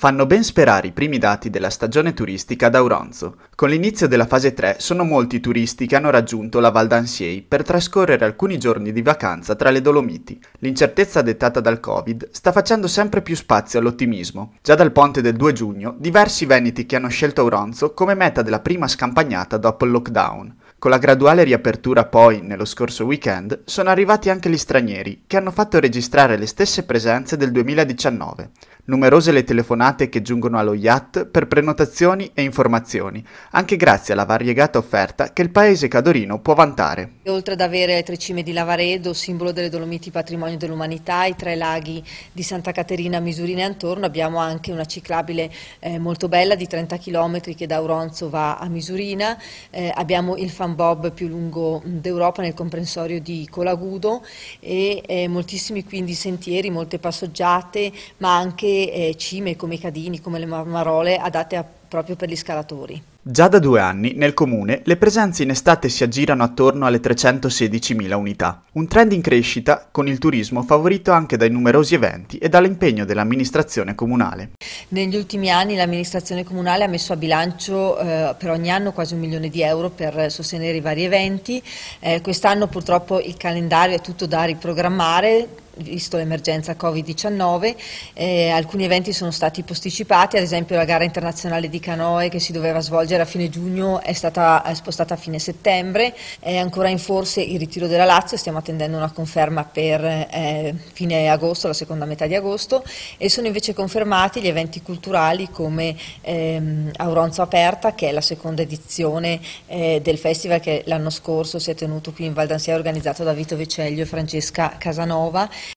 fanno ben sperare i primi dati della stagione turistica ad Auronzo. Con l'inizio della fase 3 sono molti i turisti che hanno raggiunto la Val d'Ansiei per trascorrere alcuni giorni di vacanza tra le Dolomiti. L'incertezza dettata dal Covid sta facendo sempre più spazio all'ottimismo. Già dal ponte del 2 giugno, diversi veneti che hanno scelto Auronzo come meta della prima scampagnata dopo il lockdown. Con la graduale riapertura poi, nello scorso weekend, sono arrivati anche gli stranieri, che hanno fatto registrare le stesse presenze del 2019. Numerose le telefonate che giungono allo yacht per prenotazioni e informazioni, anche grazie alla variegata offerta che il paese cadorino può vantare. Oltre ad avere le tre cime di Lavaredo, simbolo delle Dolomiti Patrimonio dell'Umanità, i tre laghi di Santa Caterina, Misurina e Antorno, abbiamo anche una ciclabile eh, molto bella di 30 km che da Auronzo va a Misurina, eh, abbiamo il famoso un bob più lungo d'Europa nel comprensorio di Colagudo e eh, moltissimi quindi sentieri, molte passeggiate, ma anche eh, cime come i cadini, come le marmarole adatte a, proprio per gli scalatori. Già da due anni nel comune le presenze in estate si aggirano attorno alle 316.000 unità, un trend in crescita con il turismo favorito anche dai numerosi eventi e dall'impegno dell'amministrazione comunale. Negli ultimi anni l'amministrazione comunale ha messo a bilancio eh, per ogni anno quasi un milione di euro per sostenere i vari eventi. Eh, Quest'anno purtroppo il calendario è tutto da riprogrammare, visto l'emergenza Covid-19, eh, alcuni eventi sono stati posticipati, ad esempio la gara internazionale di canoe che si doveva svolgere a fine giugno è stata spostata a fine settembre, è ancora in forse il ritiro della Lazio, stiamo attendendo una conferma per eh, fine agosto, la seconda metà di agosto e sono invece confermati gli eventi culturali come ehm, Auronzo Aperta che è la seconda edizione eh, del festival che l'anno scorso si è tenuto qui in Val d'Ansia organizzato da Vito Vecellio e Francesca Casanova